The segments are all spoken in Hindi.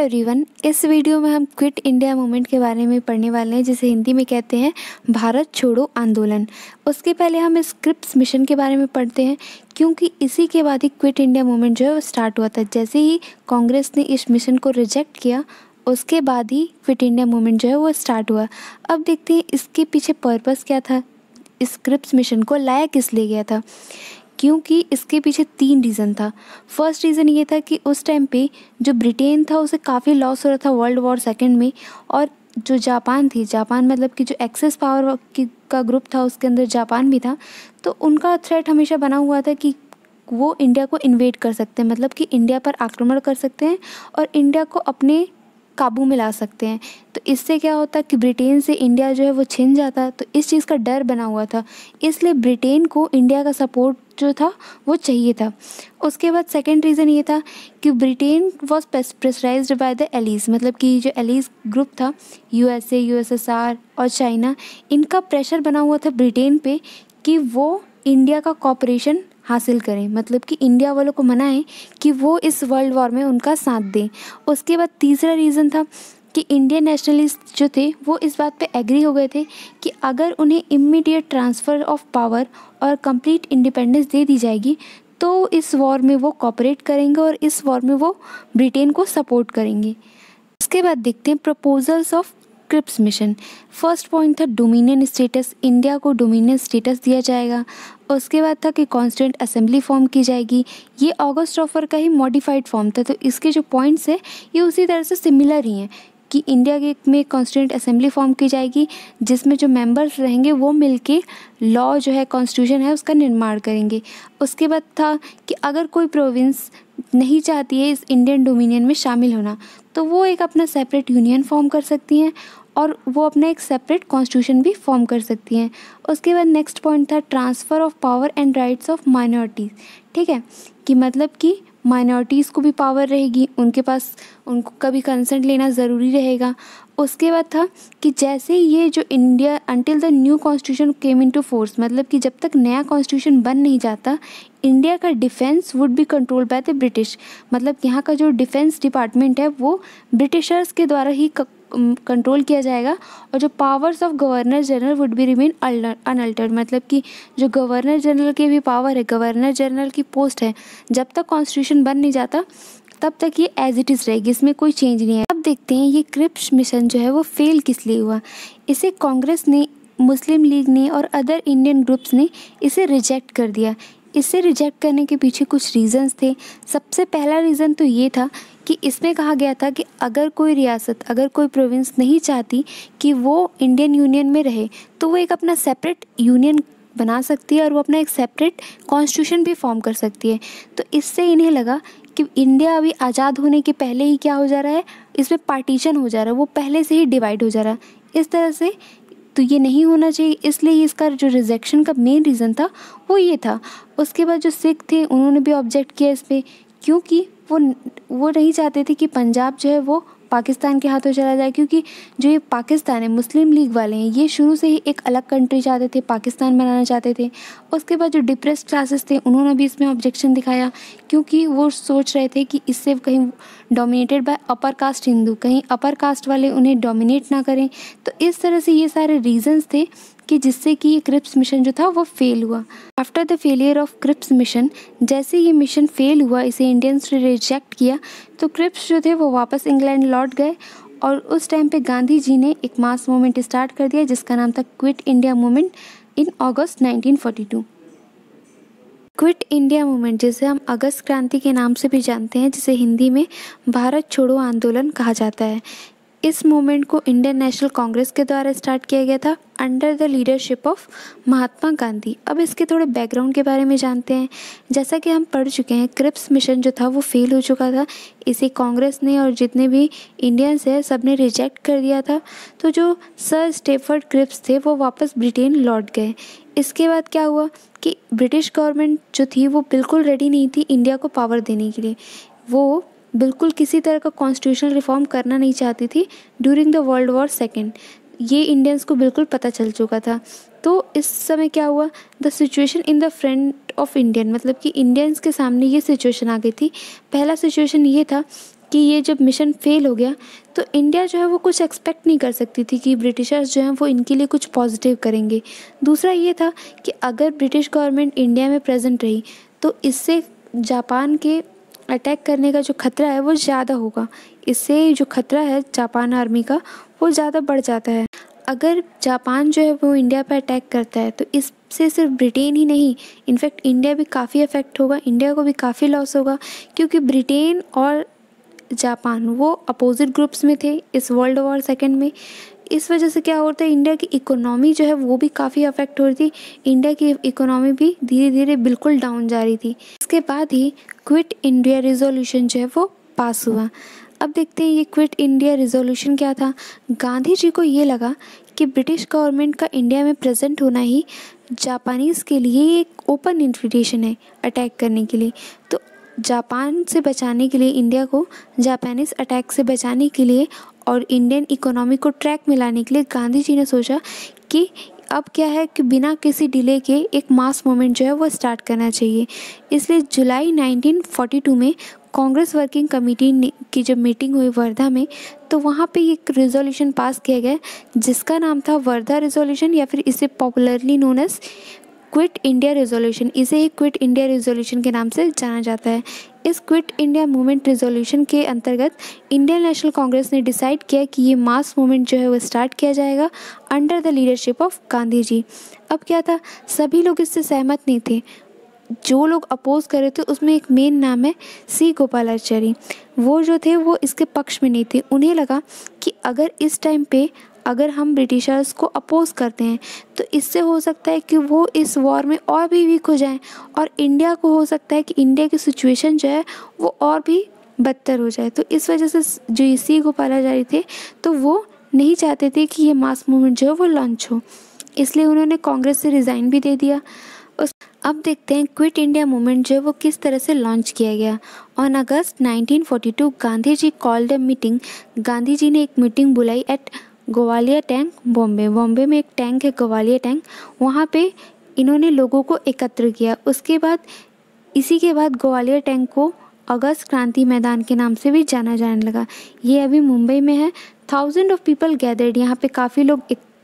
एवरीवन इस वीडियो में हम क्विट इंडिया मूवमेंट के बारे में पढ़ने वाले हैं जिसे हिंदी में कहते हैं भारत छोड़ो आंदोलन उसके पहले हम स्क्रिप्ट मिशन के बारे में पढ़ते हैं क्योंकि इसी के बाद ही क्विट इंडिया मूवमेंट जो है वो स्टार्ट हुआ था जैसे ही कांग्रेस ने इस मिशन को रिजेक्ट किया उसके बाद ही क्विट इंडिया मूवमेंट जो है वो स्टार्ट हुआ अब देखते हैं इसके पीछे पर्पज क्या था स्क्रिप्ट मिशन को लाया किस लिए गया था क्योंकि इसके पीछे तीन रीज़न था फर्स्ट रीज़न ये था कि उस टाइम पे जो ब्रिटेन था उसे काफ़ी लॉस हो रहा था वर्ल्ड वॉर सेकेंड में और जो जापान थी जापान मतलब कि जो एक्सेस पावर की का ग्रुप था उसके अंदर जापान भी था तो उनका थ्रेट हमेशा बना हुआ था कि वो इंडिया को इन्वेट कर सकते हैं मतलब कि इंडिया पर आक्रमण कर सकते हैं और इंडिया को अपने काबू में ला सकते हैं तो इससे क्या होता कि ब्रिटेन से इंडिया जो है वो छिन जाता तो इस चीज़ का डर बना हुआ था इसलिए ब्रिटेन को इंडिया का सपोर्ट जो था वो चाहिए था उसके बाद सेकेंड रीज़न ये था कि Britain was pressurize by the allies मतलब कि जो एलिस ग्रुप था यूएसए यूएसएसआर और चाइना इनका प्रेशर बना हुआ था ब्रिटेन पे कि वो इंडिया का कॉपरेशन हासिल करें मतलब कि इंडिया वालों को मनाएं कि वो इस वर्ल्ड वॉर में उनका साथ दें उसके बाद तीसरा रीज़न था कि इंडियन नेशनलिस्ट जो थे वो इस बात पे एग्री हो गए थे कि अगर उन्हें इमीडिएट ट्रांसफ़र ऑफ पावर और कंप्लीट इंडिपेंडेंस दे दी जाएगी तो इस वॉर में वो कॉपरेट करेंगे और इस वॉर में वो ब्रिटेन को सपोर्ट करेंगे इसके बाद देखते हैं proposals of Cripps mission first point था डोमिनियन स्टेटस इंडिया को डोमिनियन स्टेटस दिया जाएगा उसके बाद था कि कॉन्स्टेंट असेंबली फॉर्म की जाएगी ये ऑगस्ट ऑफर का ही मॉडिफाइड फॉर्म था तो इसके जो पॉइंट्स हैं ये उसी तरह से सिमिलर ही हैं कि इंडिया गेट में कॉन्स्टिट्यूंट असेंबली फॉर्म की जाएगी जिसमें जो मेंबर्स रहेंगे वो मिलके लॉ जो है कॉन्स्टिट्यूशन है उसका निर्माण करेंगे उसके बाद था कि अगर कोई प्रोविंस नहीं चाहती है इस इंडियन डोमिनियन में शामिल होना तो वो एक अपना सेपरेट यूनियन फॉर्म कर सकती हैं और वो अपना एक सेपरेट कॉन्स्टिट्यूशन भी फॉर्म कर सकती हैं उसके बाद नेक्स्ट पॉइंट था transfer of power and rights of minorities ठीक है कि मतलब कि माइनॉरिटीज़ को भी पावर रहेगी उनके पास उनको कभी कंसेंट लेना ज़रूरी रहेगा उसके बाद था कि जैसे ये जो India until the new constitution came into force मतलब कि जब तक नया कॉन्स्टिट्यूशन बन नहीं जाता इंडिया का defence would be control by the British मतलब यहाँ का जो डिफेंस डिपार्टमेंट है वो ब्रिटिशर्स के द्वारा ही कंट्रोल किया जाएगा और जो powers of governor general would be remain unaltered मतलब कि जो गवर्नर जनरल की भी पावर है गवर्नर जनरल की पोस्ट है जब तक कॉन्स्टिट्यूशन बन नहीं जाता तब तक ये एज इट इज़ रहेगी इसमें कोई चेंज नहीं है अब देखते हैं ये क्रिप्स मिशन जो है वो फेल किस लिए हुआ इसे कांग्रेस ने मुस्लिम लीग ने और अदर इंडियन ग्रुप्स ने इसे रिजेक्ट कर दिया इसे रिजेक्ट करने के पीछे कुछ रीज़न्स थे सबसे पहला रीज़न तो ये था कि इसमें कहा गया था कि अगर कोई रियासत अगर कोई प्रोविंस नहीं चाहती कि वो इंडियन यूनियन में रहे तो वो एक अपना सेपरेट यूनियन बना सकती है और वो अपना एक सेपरेट कॉन्स्टिट्यूशन भी फॉर्म कर सकती है तो इससे इन्हें लगा कि इंडिया अभी आज़ाद होने के पहले ही क्या हो जा रहा है इसमें पार्टीशन हो जा रहा है वो पहले से ही डिवाइड हो जा रहा है इस तरह से तो ये नहीं होना चाहिए इसलिए इसका जो रिजेक्शन का मेन रीज़न था वो ये था उसके बाद जो सिख थे उन्होंने भी ऑब्जेक्ट किया इस पर क्योंकि वो वो नहीं चाहते थे कि पंजाब जो है वो पाकिस्तान के हाथों चला जाए क्योंकि जो ये पाकिस्तान है मुस्लिम लीग वाले हैं ये शुरू से ही एक अलग कंट्री चाहते थे पाकिस्तान बनाना चाहते थे उसके बाद जो डिप्रेस क्लासेस थे उन्होंने भी इसमें ऑब्जेक्शन दिखाया क्योंकि वो सोच रहे थे कि इससे कहीं dominated by upper caste Hindu कहीं अपर कास्ट वाले उन्हें डोमिनेट ना करें तो इस तरह से ये सारे रीज़न्स थे कि जिससे कि ये क्रिप्स मिशन जो था वो फेल हुआ after the failure of Cripps mission जैसे ये मिशन फेल हुआ इसे इंडियंस ने रिजेक्ट किया तो क्रिप्स जो थे वो वापस इंग्लैंड लौट गए और उस टाइम पे गांधी जी ने एक मास मूवमेंट स्टार्ट कर दिया जिसका नाम था Quit India movement in August 1942 Quit India movement जिसे हम अगस्त क्रांति के नाम से भी जानते हैं जिसे हिंदी में भारत छोड़ो आंदोलन कहा जाता है इस मूवमेंट को इंडियन नेशनल कांग्रेस के द्वारा स्टार्ट किया गया था under the leadership of Mahatma Gandhi अब इसके थोड़े बैकग्राउंड के बारे में जानते हैं जैसा कि हम पढ़ चुके हैं क्रिप्स मिशन जो था वो फेल हो चुका था इसे कांग्रेस ने और जितने भी इंडियंस हैं सब ने रिजेक्ट कर दिया था तो जो सर स्टेफर्ड क्रिप्स थे वो वापस ब्रिटेन लौट गए इसके बाद क्या हुआ कि ब्रिटिश गवर्नमेंट जो थी वो बिल्कुल रेडी नहीं थी इंडिया को पावर देने के लिए वो बिल्कुल किसी तरह का कॉन्स्टिट्यूशनल रिफॉर्म करना नहीं चाहती थी during the world war second ये इंडियंस को बिल्कुल पता चल चुका था तो इस समय क्या हुआ the situation in the front of Indian मतलब कि इंडियंस के सामने ये सिचुएशन आ गई थी पहला सिचुएशन ये था कि ये जब मिशन फेल हो गया तो इंडिया जो है वो कुछ एक्सपेक्ट नहीं कर सकती थी कि ब्रिटिशर्स जो हैं वो इनके लिए कुछ पॉजिटिव करेंगे दूसरा ये था कि अगर ब्रिटिश गवर्नमेंट इंडिया में प्रेजेंट रही तो इससे जापान के अटैक करने का जो खतरा है वो ज़्यादा होगा इससे जो खतरा है जापान आर्मी का वो ज़्यादा बढ़ जाता है अगर जापान जो है वो इंडिया पर अटैक करता है तो इससे सिर्फ ब्रिटेन ही नहीं इनफैक्ट इंडिया भी काफ़ी अफेक्ट होगा इंडिया को भी काफ़ी लॉस होगा क्योंकि ब्रिटेन और जापान वो अपोजिट ग्रुप्स में थे इस वर्ल्ड वॉर सेकेंड में इस वजह से क्या होता है इंडिया की इकोनॉमी जो है वो भी काफ़ी अफेक्ट हो रही थी इंडिया की इकोनॉमी भी धीरे धीरे बिल्कुल डाउन जा रही थी इसके बाद ही क्विट इंडिया रिजोल्यूशन जो है वो पास हुआ अब देखते हैं ये क्विट इंडिया रिजोल्यूशन क्या था गांधी जी को ये लगा कि ब्रिटिश गवर्नमेंट का इंडिया में प्रेजेंट होना ही जापानीज़ के लिए एक ओपन इन्विटेशन है अटैक करने के लिए तो जापान से बचाने के लिए इंडिया को जापानीज़ अटैक से बचाने के लिए और इंडियन इकोनॉमी को ट्रैक में लाने के लिए गांधी जी ने सोचा कि अब क्या है कि बिना किसी डिले के एक मास मूवमेंट जो है वो स्टार्ट करना चाहिए इसलिए जुलाई 1942 में कांग्रेस वर्किंग कमेटी की जब मीटिंग हुई वर्धा में तो वहाँ पे एक रेजोल्यूशन पास किया गया जिसका नाम था वर्धा रेजोल्यूशन या फिर इसे popularly known as quit India resolution इसे ही क्विट इंडिया रेजोल्यूशन के नाम से जाना जाता है इस क्विट इंडिया मूवमेंट रेजोल्यूशन के अंतर्गत इंडियन नेशनल कांग्रेस ने डिसाइड किया कि ये मास मूवमेंट जो है वो स्टार्ट किया जाएगा under the leadership of Gandhi ji अब क्या था सभी लोग इससे सहमत नहीं थे जो लोग अपोज कर रहे थे उसमें एक मेन नाम है सी गोपालाचारी वो जो थे वो इसके पक्ष में नहीं थे उन्हें लगा कि अगर इस टाइम पे अगर हम ब्रिटिशर्स को अपोज़ करते हैं तो इससे हो सकता है कि वो इस वॉर में और भी वीक हो जाएं और इंडिया को हो सकता है कि इंडिया की सिचुएशन जो है वो और भी बदतर हो जाए तो इस वजह से जो इसी रही थे तो वो नहीं चाहते थे कि ये मास मूवमेंट जो है वो लॉन्च हो इसलिए उन्होंने कांग्रेस से रिज़ाइन भी दे दिया उस अब देखते हैं क्विट इंडिया मूवमेंट जो है वो किस तरह से लॉन्च किया गया on August 1942 Gandhi ji called a meeting Gandhi ji ने एक मीटिंग बुलाई एट ग्वालियर टैंक बॉम्बे बॉम्बे में एक टैंक है ग्वालियर टैंक वहाँ पे इन्होंने लोगों को एकत्र किया उसके बाद इसी के बाद ग्वालियर टैंक को अगस्त क्रांति मैदान के नाम से भी जाना जाने लगा ये अभी मुंबई में है थाउजेंड ऑफ पीपल गैदर्ड यहाँ पे काफ़ी लोग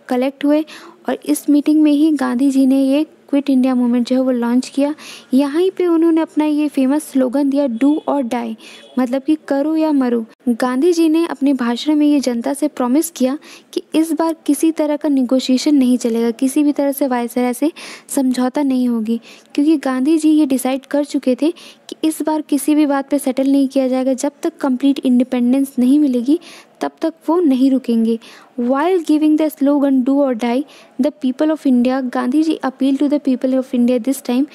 कलेक्ट हुए और इस मीटिंग में ही गांधी जी ने ये क्विट इंडिया मूवमेंट जो है वो लॉन्च किया यहाँ पे उन्होंने अपना ये फेमस स्लोगन दिया डू और डाई मतलब कि करो या मरो गांधी जी ने अपने भाषण में ये जनता से प्रॉमिस किया कि इस बार किसी तरह का निगोशिएशन नहीं चलेगा किसी भी तरह से वायसराय से समझौता नहीं होगी क्योंकि गांधी जी ये डिसाइड कर चुके थे कि इस बार किसी भी बात पे सेटल नहीं किया जाएगा जब तक कंप्लीट इंडिपेंडेंस नहीं मिलेगी तब तक वो नहीं रुकेंगे while giving the slogan do or die the people of India Gandhi ji appeal to the people of India this time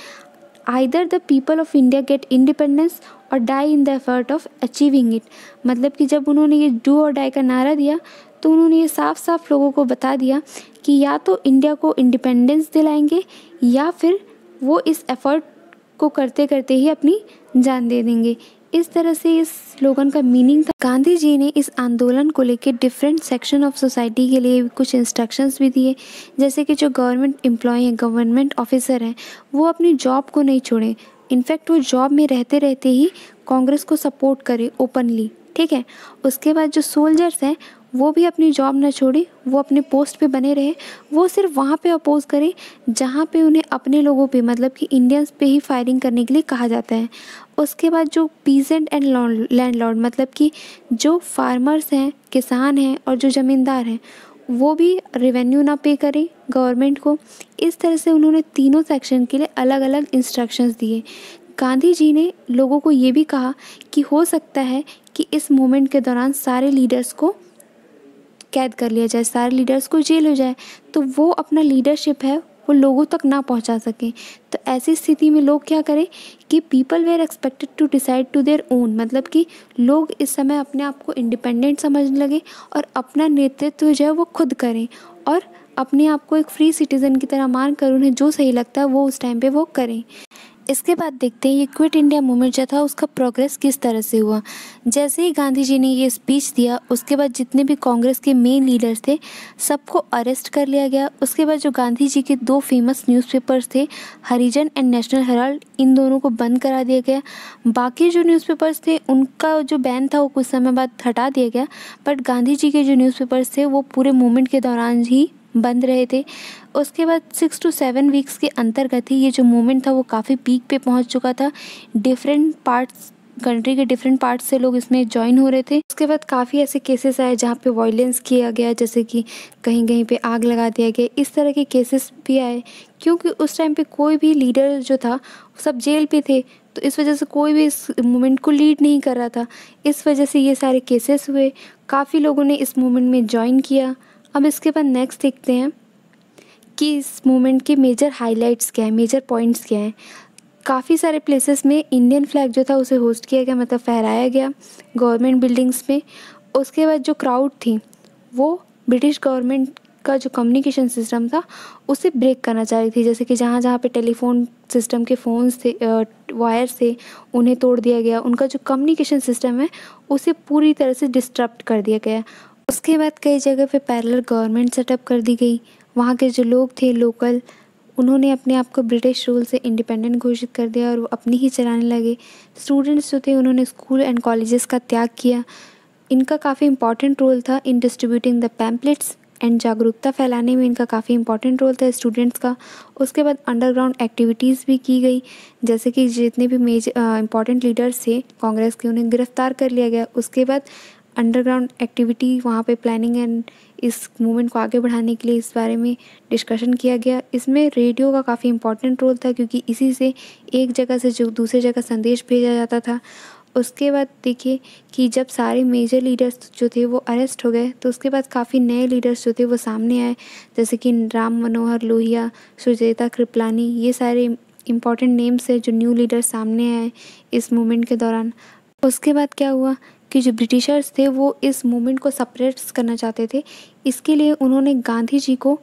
either the people of India get independence or die in the effort of achieving it मतलब कि जब उन्होंने ये डू और डाई का नारा दिया तो उन्होंने ये साफ साफ लोगों को बता दिया कि या तो इंडिया को इंडिपेंडेंस दिलाएंगे या फिर वो इस एफर्ट को करते करते ही अपनी जान दे देंगे इस तरह से इस स्लोगन का मीनिंग था गांधी जी ने इस आंदोलन को लेकर डिफरेंट सेक्शन ऑफ सोसाइटी के लिए कुछ इंस्ट्रक्शंस भी दिए जैसे कि जो गवर्नमेंट एम्प्लॉय हैं गवर्नमेंट ऑफिसर हैं वो अपनी जॉब को नहीं छोड़ें इनफैक्ट वो जॉब में रहते रहते ही कांग्रेस को सपोर्ट करें ओपनली ठीक है उसके बाद जो सोल्जर्स हैं वो भी अपनी जॉब ना छोड़े वो अपने पोस्ट पे बने रहे वो सिर्फ वहाँ पे अपोज करें जहाँ पे उन्हें अपने लोगों पे मतलब कि इंडियंस पे ही फायरिंग करने के लिए कहा जाता है उसके बाद जो पीजेंट एंड लैंड लॉर्ड मतलब कि जो फार्मर्स हैं किसान हैं और जो ज़मींदार हैं वो भी रेवेन्यू ना पे करें गवर्नमेंट को इस तरह से उन्होंने तीनों सेक्शन के लिए अलग अलग इंस्ट्रक्शंस दिए गांधी जी ने लोगों को ये भी कहा कि हो सकता है कि इस मोमेंट के दौरान सारे लीडर्स को कैद कर लिया जाए सारे लीडर्स को जेल हो जाए तो वो अपना लीडरशिप है वो लोगों तक ना पहुंचा सकें तो ऐसी स्थिति में लोग क्या करें कि people were expected to decide to their own मतलब कि लोग इस समय अपने आप को इंडिपेंडेंट समझने लगे और अपना नेतृत्व जो है वो खुद करें और अपने आप को एक फ्री सिटीज़न की तरह मान कर उन्हें जो सही लगता है वो उस टाइम पे वो करें इसके बाद देखते हैं ये क्विट इंडिया मूवमेंट जो था उसका प्रोग्रेस किस तरह से हुआ जैसे ही गांधी जी ने ये स्पीच दिया उसके बाद जितने भी कांग्रेस के मेन लीडर्स थे सबको अरेस्ट कर लिया गया उसके बाद जो गांधी जी के दो फेमस न्यूज़पेपर्स थे हरिजन एंड नेशनल हेराल्ड इन दोनों को बंद करा दिया गया बाकी जो न्यूज़पेपर्स थे उनका जो बैन था वो कुछ समय बाद हटा दिया गया बट गांधी जी के जो न्यूज़पेपर्स थे वो पूरे मूवमेंट के दौरान ही बंद रहे थे उसके बाद सिक्स टू सेवन वीक्स के अंतर्गत ही ये जो मूवमेंट था वो काफ़ी पीक पे पहुंच चुका था डिफरेंट पार्ट्स कंट्री के डिफरेंट पार्ट्स से लोग इसमें ज्वाइन हो रहे थे उसके बाद काफ़ी ऐसे केसेस आए जहाँ पे वॉयलेंस किया गया जैसे कि कहीं कहीं पे आग लगा दिया गया इस तरह के केसेस भी आए क्योंकि उस टाइम पे कोई भी लीडर जो था सब जेल पे थे तो इस वजह से कोई भी इस मूवमेंट को लीड नहीं कर रहा था इस वजह से ये सारे केसेस हुए काफ़ी लोगों ने इस मूवमेंट में ज्वाइन किया अब इसके बाद नेक्स्ट देखते हैं कि इस मूवमेंट के मेजर हाइलाइट्स क्या हैं मेजर पॉइंट्स क्या हैं काफ़ी सारे प्लेसेस में इंडियन फ्लैग जो था उसे होस्ट किया गया मतलब फहराया गया गवर्नमेंट बिल्डिंग्स में उसके बाद जो क्राउड थी वो ब्रिटिश गवर्नमेंट का जो कम्युनिकेशन सिस्टम था उसे ब्रेक करना चाह रही थी जैसे कि जहाँ जहाँ पे टेलीफोन सिस्टम के फ़ोन्स थे वायर थे उन्हें तोड़ दिया गया उनका जो कम्युनिकेशन सिस्टम है उसे पूरी तरह से डिस्टर्ब कर दिया गया उसके बाद कई जगह पे पैरलर गवर्नमेंट सेटअप कर दी गई वहाँ के जो लोग थे लोकल उन्होंने अपने आप को ब्रिटिश रूल से इंडिपेंडेंट घोषित कर दिया और वो अपनी ही चलाने लगे स्टूडेंट्स जो थे उन्होंने स्कूल एंड कॉलेजेस का त्याग किया इनका काफ़ी इंपॉर्टेंट रोल था in distributing the pamphlets and जागरूकता फैलाने में इनका काफ़ी इंपॉर्टेंट रोल था स्टूडेंट्स का उसके बाद अंडरग्राउंड एक्टिविटीज़ भी की गई जैसे कि जितने भी मेज इंपॉर्टेंट लीडर्स थे कांग्रेस के उन्हें गिरफ्तार कर लिया गया उसके बाद अंडरग्राउंड एक्टिविटी वहाँ पे प्लानिंग एंड इस मूवमेंट को आगे बढ़ाने के लिए इस बारे में डिस्कशन किया गया इसमें रेडियो का काफ़ी इम्पोर्टेंट रोल था क्योंकि इसी से एक जगह से जो दूसरे जगह संदेश भेजा जाता था उसके बाद देखिए कि जब सारे मेजर लीडर्स जो थे वो अरेस्ट हो गए तो उसके बाद काफ़ी नए लीडर्स जो थे वो सामने आए जैसे कि राम मनोहर लोहिया सुजेता कृपलानी ये सारे इम्पॉर्टेंट नेम्स है जो न्यू लीडर्स सामने आए इस मूवमेंट के दौरान उसके बाद क्या हुआ कि जो ब्रिटिशर्स थे वो इस मूवमेंट को सपरेट करना चाहते थे इसके लिए उन्होंने गांधी जी को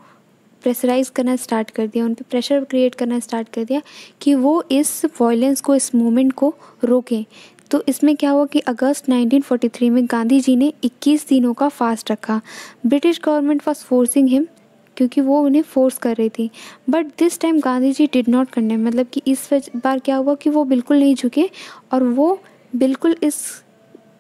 प्रेशराइज करना स्टार्ट कर दिया उन पर प्रेशर क्रिएट करना स्टार्ट कर दिया कि वो इस वॉयलेंस को इस मूवमेंट को रोकें तो इसमें क्या हुआ कि अगस्त 1943 में गांधी जी ने 21 दिनों का फास्ट रखा British government was forcing him क्योंकि वो उन्हें फोर्स कर रही थी but this time Gandhi ji did not करने मतलब कि इस बार क्या हुआ कि वो बिल्कुल नहीं झुके और वो बिल्कुल इस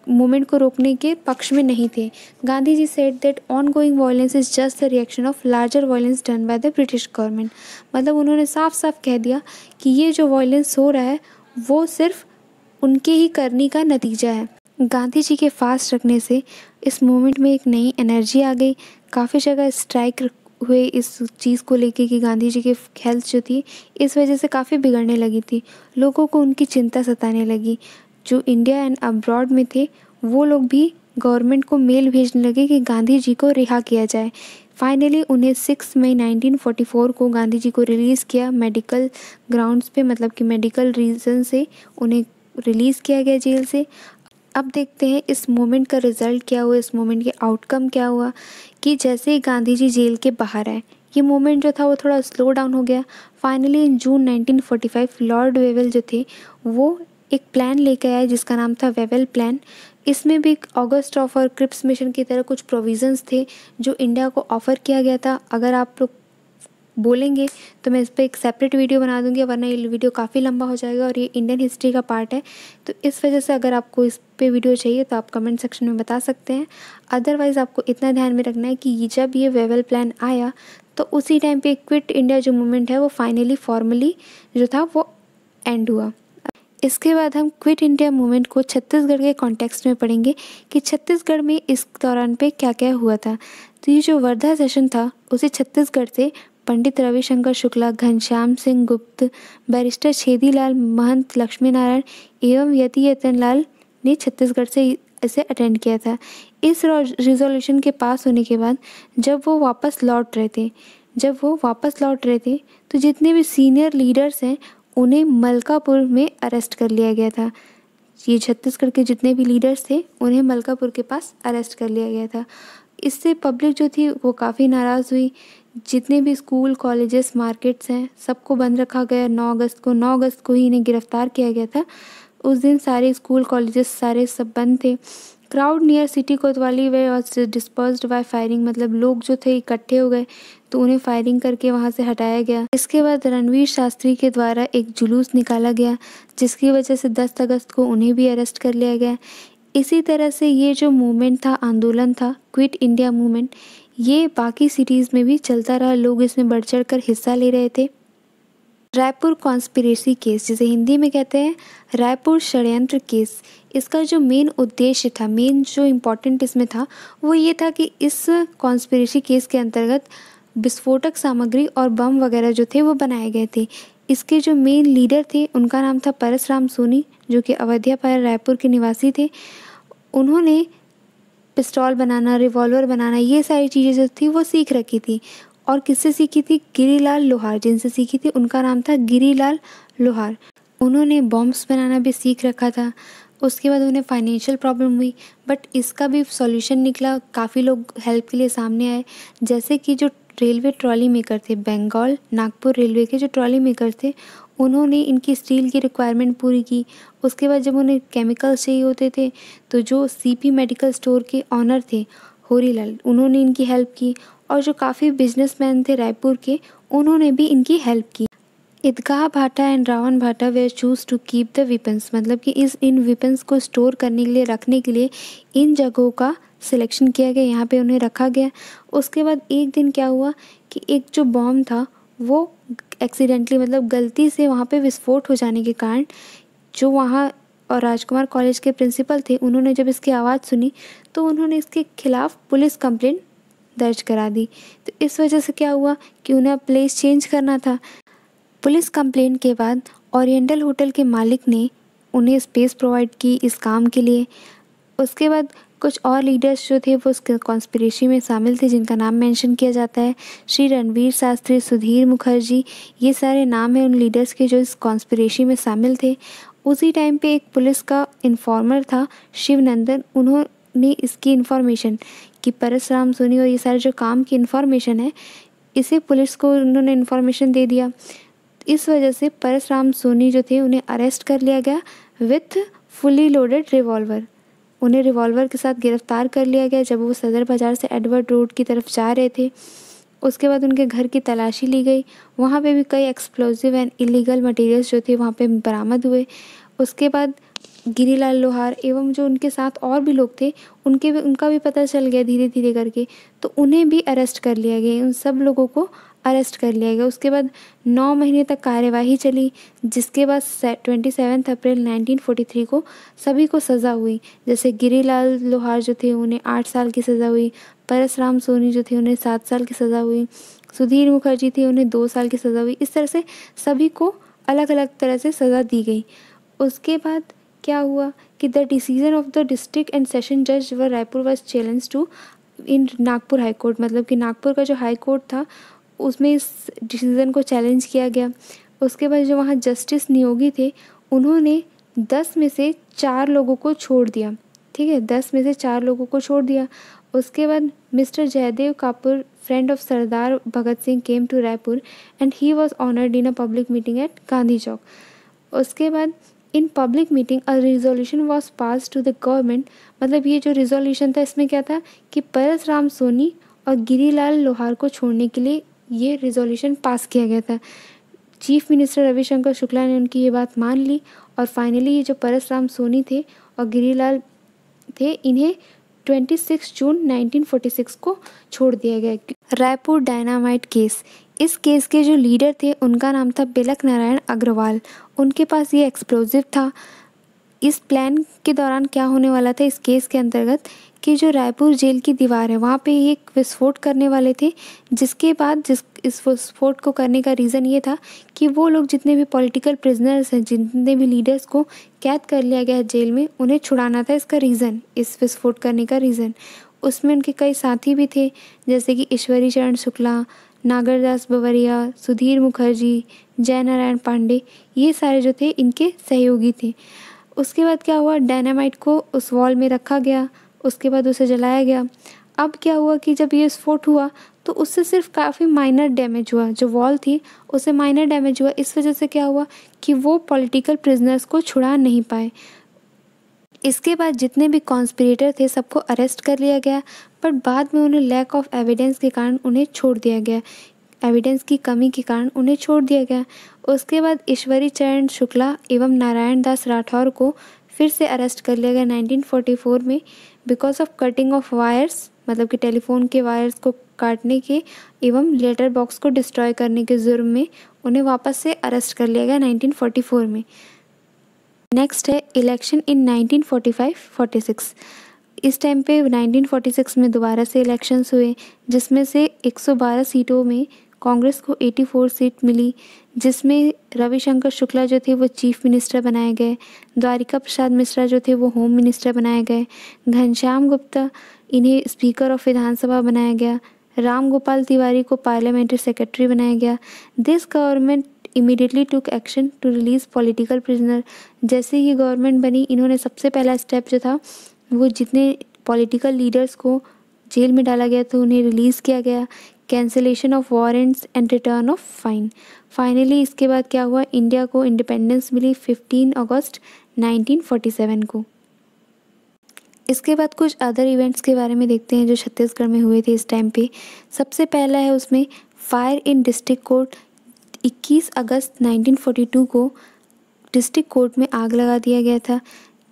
मूवमेंट को रोकने के पक्ष में नहीं थे Gandhi ji said that ongoing violence is just the reaction of larger violence done by the British government मतलब उन्होंने साफ साफ कह दिया कि ये जो वायलेंस हो रहा है वो सिर्फ उनके ही करने का नतीजा है गांधी जी के फास्ट रखने से इस मूवमेंट में एक नई एनर्जी आ गई काफ़ी जगह स्ट्राइक हुए इस चीज़ को लेके कि गांधी जी की हेल्थ जो थी इस वजह से काफ़ी बिगड़ने लगी थी लोगों को उनकी चिंता सताने लगी जो इंडिया एंड अब्रॉड में थे वो लोग भी गवर्नमेंट को मेल भेजने लगे कि गांधी जी को रिहा किया जाए फाइनली उन्हें 6 मई 1944 को गांधी जी को रिलीज़ किया मेडिकल ग्राउंड्स पे मतलब कि मेडिकल रीज़न से उन्हें रिलीज़ किया गया जेल से अब देखते हैं इस मोमेंट का रिज़ल्ट क्या हुआ इस मोमेंट के आउटकम क्या हुआ कि जैसे ही गांधी जी जेल के बाहर आए ये मोमेंट जो था वो थोड़ा स्लो डाउन हो गया finally in June 1945 Lord Wavell जो थे वो एक प्लान लेके आए जिसका नाम था वेवेल प्लान इसमें भी ऑगस्ट ऑफ और क्रिप्स मिशन की तरह कुछ प्रोविजंस थे जो इंडिया को ऑफ़र किया गया था अगर आप लोग बोलेंगे तो मैं इस पर एक सेपरेट वीडियो बना दूंगी वरना ये वीडियो काफ़ी लंबा हो जाएगा और ये इंडियन हिस्ट्री का पार्ट है तो इस वजह से अगर आपको इस पे वीडियो चाहिए तो आप कमेंट सेक्शन में बता सकते हैं अदरवाइज़ आपको इतना ध्यान में रखना है कि जब ये वेवेल प्लान आया तो उसी टाइम पे क्विट इंडिया जो मूवमेंट है वो फाइनली फॉर्मली जो था वो एंड हुआ इसके बाद हम क्विट इंडिया मूवमेंट को छत्तीसगढ़ के कॉन्टेक्स्ट में पढ़ेंगे कि छत्तीसगढ़ में इस दौरान पे क्या क्या हुआ था तो ये जो वर्धा सेशन था उसे छत्तीसगढ़ से पंडित रविशंकर शुक्ला घनश्याम सिंह गुप्त बैरिस्टर छेदीलाल महंत लक्ष्मी नारायण एवं यति यतन लाल ने छत्तीसगढ़ से इसे अटेंड किया था इस रिजोल्यूशन के पास होने के बाद जब वो वापस लौट रहे थे जब वो वापस लौट रहे थे तो जितने भी सीनियर लीडर्स हैं उन्हें मलकापुर में अरेस्ट कर लिया गया था ये छत्तीसगढ़ के जितने भी लीडर्स थे उन्हें मलकापुर के पास अरेस्ट कर लिया गया था इससे पब्लिक जो थी वो काफ़ी नाराज़ हुई जितने भी स्कूल कॉलेजेस मार्केट्स हैं सबको बंद रखा गया 9 अगस्त को 9 अगस्त को ही इन्हें गिरफ़्तार किया गया था उस दिन सारे स्कूल कॉलेजेस सारे सब बंद थे क्राउड नियर सिटी कोतवाली वे और डिस्पर्स बाय फायरिंग मतलब लोग जो थे इकट्ठे हो गए तो उन्हें फायरिंग करके वहाँ से हटाया गया इसके बाद रणवीर शास्त्री के द्वारा एक जुलूस निकाला गया जिसकी वजह से 10 अगस्त को उन्हें भी अरेस्ट कर लिया गया इसी तरह से ये जो मूवमेंट था आंदोलन था क्विट इंडिया मूवमेंट ये बाकी सिटीज़ में भी चलता रहा लोग इसमें बढ़ चढ़ कर हिस्सा ले रहे थे रायपुर कॉन्स्पिरेसी केस जिसे हिंदी में कहते हैं रायपुर षडयंत्र केस इसका जो मेन उद्देश्य था मेन जो इम्पोर्टेंट इसमें था वो ये था कि इस कॉन्स्पिरेसी केस के अंतर्गत विस्फोटक सामग्री और बम वगैरह जो थे वो बनाए गए थे इसके जो मेन लीडर थे उनका नाम था परसराम सोनी जो कि अवध्यापार रायपुर के निवासी थे उन्होंने पिस्टॉल बनाना रिवॉल्वर बनाना ये सारी चीज़ें जो थी वो सीख रखी थी और किससे सीखी थी गिरीलाल लोहार जिनसे सीखी थी उनका नाम था गिरीलाल लोहार उन्होंने बॉम्ब्स बनाना भी सीख रखा था उसके बाद उन्हें फाइनेंशियल प्रॉब्लम हुई बट इसका भी सॉल्यूशन निकला काफ़ी लोग हेल्प के लिए सामने आए जैसे कि जो रेलवे ट्रॉली मेकर थे बंगाल नागपुर रेलवे के जो ट्रॉली मेकर थे उन्होंने इनकी स्टील की रिक्वायरमेंट पूरी की उसके बाद जब उन्हें केमिकल्स चाहिए होते थे तो जो सीपी मेडिकल स्टोर के ऑनर थे होरीलाल उन्होंने इनकी हेल्प की और जो काफ़ी बिजनेसमैन थे रायपुर के उन्होंने भी इनकी हेल्प की ईदगाह भाटा and Ravan Bhata we choose to keep the weapons मतलब कि इस इन वीपन्स को स्टोर करने के लिए रखने के लिए इन जगहों का सिलेक्शन किया गया यहाँ पे उन्हें रखा गया उसके बाद एक दिन क्या हुआ कि एक जो बॉम्ब था वो एक्सीडेंटली मतलब गलती से वहाँ पे विस्फोट हो जाने के कारण जो वहाँ और राजकुमार कॉलेज के प्रिंसिपल थे उन्होंने जब इसकी आवाज़ सुनी तो उन्होंने इसके खिलाफ़ पुलिस कंप्लेंट दर्ज करा दी तो इस वजह से क्या हुआ कि उन्हें प्लेस चेंज करना था पुलिस कंप्लेन के बाद ओरिएंटल होटल के मालिक ने उन्हें स्पेस प्रोवाइड की इस काम के लिए उसके बाद कुछ और लीडर्स जो थे वो उस कॉन्स्परेसी में शामिल थे जिनका नाम मेंशन किया जाता है श्री रणवीर शास्त्री सुधीर मुखर्जी ये सारे नाम हैं उन लीडर्स के जो इस कॉन्स्परेसी में शामिल थे उसी टाइम पे एक पुलिस का इन्फॉर्मर था शिवनंदन उन्होंने इसकी इन्फॉर्मेशन कि परसराम सोनी और ये सारे जो काम की इन्फॉर्मेशन है इसे पुलिस को उन्होंने इन्फॉर्मेशन दे दिया इस वजह से परसराम सोनी जो थे उन्हें अरेस्ट कर लिया गया विथ फुली लोडेड रिवॉल्वर उन्हें रिवॉल्वर के साथ गिरफ्तार कर लिया गया जब वो सदर बाज़ार से एडवर्ड रोड की तरफ जा रहे थे उसके बाद उनके घर की तलाशी ली गई वहाँ पे भी कई एक्सप्लोजिव एंड इलीगल मटेरियल्स जो थे वहाँ पे बरामद हुए उसके बाद गिरीलाल लोहार एवं जो उनके साथ और भी लोग थे उनके भी उनका भी पता चल गया धीरे धीरे करके तो उन्हें भी अरेस्ट कर लिया गया उन सब लोगों को अरेस्ट कर लिया गया उसके बाद नौ महीने तक कार्यवाही चली जिसके बाद ट्वेंटी सेवन्थ अप्रैल 1943 को सभी को सज़ा हुई जैसे गिरीलाल लोहार जो थे उन्हें आठ साल की सज़ा हुई परसराम सोनी जो थे उन्हें सात साल की सज़ा हुई सुधीर मुखर्जी थे उन्हें दो साल की सज़ा हुई इस तरह से सभी को अलग अलग तरह से सज़ा दी गई उसके बाद क्या हुआ कि the decision of the district and session जज व Raipur was challenge to in Nagpur high court मतलब कि नागपुर का जो हाई कोर्ट था उसमें इस डिसीज़न को चैलेंज किया गया उसके बाद जो वहाँ जस्टिस नियोगी थे उन्होंने दस में से चार लोगों को छोड़ दिया ठीक है दस में से चार लोगों को छोड़ दिया उसके बाद Mister Jaydev Kapur friend of Sardar Bhagat Singh came to Raipur and he was honoured in a public meeting at Gandhi Chowk उसके बाद in public meeting a resolution was pass to the government मतलब ये जो रिजोल्यूशन था इसमें क्या था कि परस राम सोनी और गिरीलाल लोहार को छोड़ने के लिए ये रिजोल्यूशन पास किया गया था चीफ मिनिस्टर रविशंकर शुक्ला ने उनकी ये बात मान ली और फाइनली ये जो परस राम सोनी थे और गिरीलाल थे इन्हें 26 जून 1946 को छोड़ दिया गया रायपुर डायनामाइट केस इस केस के जो लीडर थे उनका नाम था बिलक नारायण अग्रवाल उनके पास ये एक्सप्लोजिव था इस प्लान के दौरान क्या होने वाला था इस केस के अंतर्गत कि जो रायपुर जेल की दीवार है वहाँ पे ये विस्फोट करने वाले थे जिसके बाद जिस इस विस्फोट को करने का रीज़न ये था कि वो लोग जितने भी पॉलिटिकल प्रिजनर्स हैं जितने भी लीडर्स को कैद कर लिया गया है जेल में उन्हें छुड़ाना था इसका रीज़न इस विस्फोट करने का रीज़न उसमें उनके कई साथी भी थे जैसे कि ईश्वरी चरण शुक्ला नागरदास बवरिया सुधीर मुखर्जी जयनारायण पांडे ये सारे जो थे इनके सहयोगी थे उसके बाद क्या हुआ डायनामाइट को उस वॉल में रखा गया उसके बाद उसे जलाया गया अब क्या हुआ कि जब ये स्फोट हुआ तो उससे सिर्फ काफ़ी माइनर डैमेज हुआ जो वॉल थी उसे माइनर डैमेज हुआ इस वजह से क्या हुआ कि वो पॉलिटिकल प्रिजनर्स को छुड़ा नहीं पाए इसके बाद जितने भी कॉन्स्पिरेटर थे सबको अरेस्ट कर लिया गया पर बाद में उन्हें लैक ऑफ एविडेंस के कारण उन्हें छोड़ दिया गया एविडेंस की कमी के कारण उन्हें छोड़ दिया गया उसके बाद ईश्वरी चरण शुक्ला एवं नारायण दास राठौर को फिर से अरेस्ट कर लिया गया 1944 में because of cutting of wires मतलब कि टेलीफोन के वायर्स को काटने के एवं लेटर बॉक्स को डिस्ट्रॉय करने के जुर्म में उन्हें वापस से अरेस्ट कर लिया गया 1944 में नेक्स्ट है इलेक्शन इन 1945-46 इस टाइम पे 1946 में दोबारा से इलेक्शंस हुए जिसमें से 112 सीटों में कांग्रेस को 84 सीट मिली जिसमें रविशंकर शुक्ला जो थे वो चीफ मिनिस्टर बनाए गए द्वारिका प्रसाद मिश्रा जो थे वो होम मिनिस्टर बनाए गए घनश्याम गुप्ता इन्हें स्पीकर ऑफ विधानसभा बनाया गया राम गोपाल तिवारी को पार्लियामेंट्री सेक्रेटरी बनाया गया this government immediately took action to release political prisoner जैसे ही गवर्नमेंट बनी इन्होंने सबसे पहला स्टेप जो था वो जितने पॉलिटिकल लीडर्स को जेल में डाला गया तो उन्हें रिलीज़ किया गया cancellation of warrants and return of fine finally इसके बाद क्या हुआ इंडिया को इंडिपेंडेंस मिली 15 अगस्त 1947 को इसके बाद कुछ अदर इवेंट्स के बारे में देखते हैं जो छत्तीसगढ़ में हुए थे इस टाइम पे सबसे पहला है उसमें फायर इन डिस्ट्रिक्ट कोर्ट 21 अगस्त 1942 को डिस्ट्रिक्ट कोर्ट में आग लगा दिया गया था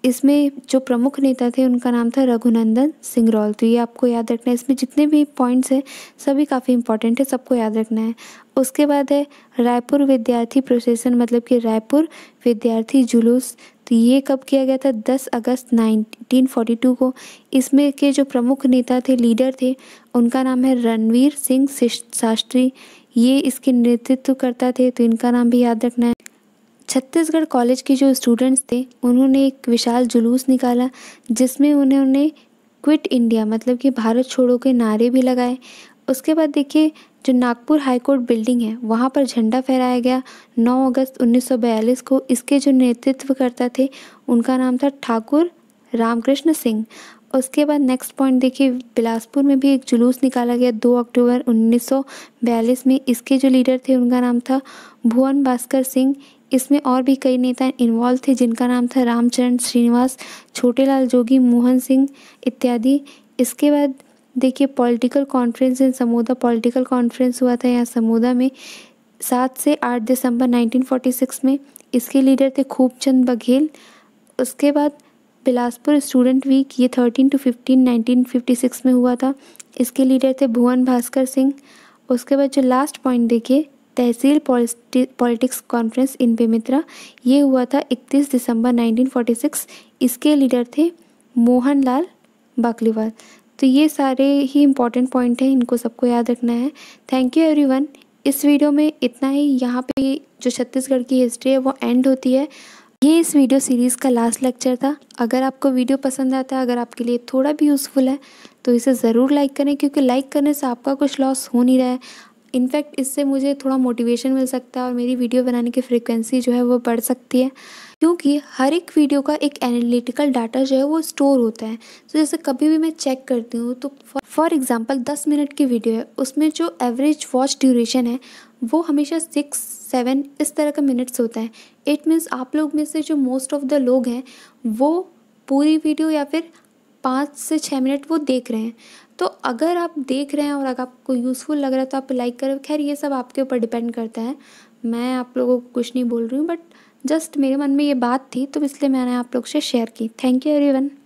इसमें जो प्रमुख नेता थे उनका नाम था रघुनंदन सिंगरौल तो ये आपको याद रखना है इसमें जितने भी पॉइंट्स हैं सभी काफ़ी इंपॉर्टेंट है सबको याद रखना है उसके बाद है रायपुर विद्यार्थी प्रोसेसन मतलब कि रायपुर विद्यार्थी जुलूस तो ये कब किया गया था 10 अगस्त 1942 को इसमें के जो प्रमुख नेता थे लीडर थे उनका नाम है रणवीर सिंह शास्त्री ये इसके नेतृत्व करता थे तो इनका नाम भी याद रखना है छत्तीसगढ़ कॉलेज के जो स्टूडेंट्स थे उन्होंने एक विशाल जुलूस निकाला जिसमें उन्होंने क्विट इंडिया मतलब कि भारत छोड़ो के नारे भी लगाए उसके बाद देखिए जो नागपुर हाई कोर्ट बिल्डिंग है वहाँ पर झंडा फहराया गया 9 अगस्त 1942 को इसके जो नेतृत्व करता थे उनका नाम था ठाकुर रामकृष्ण सिंह उसके बाद नेक्स्ट पॉइंट देखिए बिलासपुर में भी एक जुलूस निकाला गया 2 अक्टूबर 1942 में इसके जो लीडर थे उनका नाम था भुवन भास्कर सिंह इसमें और भी कई नेता इन्वॉल्व थे जिनका नाम था रामचरण श्रीनिवास छोटेलाल जोगी मोहन सिंह इत्यादि इसके बाद देखिए political conference in Samoda political conference हुआ था यहाँ समोदा में सात से आठ दिसंबर 1946 में इसके लीडर थे खूबचंद बघेल उसके बाद बिलासपुर स्टूडेंट वीक ये थर्टीन टू फिफ्टीन नाइनटीन में हुआ था इसके लीडर थे भुवन भास्कर सिंह उसके बाद जो लास्ट पॉइंट देखिए tehsil politics conference in Bemitra ये हुआ था 31 दिसंबर 1946 इसके लीडर थे मोहन लाल बाकलीवाल तो ये सारे ही इंपॉर्टेंट पॉइंट हैं इनको सबको याद रखना है थैंक यू एवरीवन इस वीडियो में इतना ही यहाँ पे जो छत्तीसगढ़ की हिस्ट्री है वो एंड होती है ये इस वीडियो सीरीज़ का लास्ट लेक्चर था अगर आपको वीडियो पसंद आता है अगर आपके लिए थोड़ा भी यूज़फुल है तो इसे ज़रूर लाइक करें क्योंकि लाइक करने से आपका कुछ लॉस हो नहीं रहा है इनफैक्ट इससे मुझे थोड़ा मोटिवेशन मिल सकता है और मेरी वीडियो बनाने की फ्रिक्वेंसी जो है वो बढ़ सकती है क्योंकि हर एक वीडियो का एक एनालिटिकल डाटा जो है वो स्टोर होता है तो जैसे कभी भी मैं चेक करती हूँ तो फॉर एग्ज़ाम्पल दस मिनट की वीडियो है उसमें जो एवरेज वॉच ड्यूरेशन है वो हमेशा सिक्स सेवन इस तरह का मिनट्स होता है इट मीन्स आप लोग में से जो मोस्ट ऑफ द लोग हैं वो पूरी वीडियो या फिर पाँच से छः मिनट वो देख रहे हैं तो अगर आप देख रहे हैं और अगर आपको यूज़फुल लग रहा है तो आप लाइक करें खैर ये सब आपके ऊपर डिपेंड करता है मैं आप लोगों को कुछ नहीं बोल रही हूँ बट जस्ट मेरे मन में ये बात थी तो इसलिए मैंने आप लोग से शेयर की थैंक यू एवरी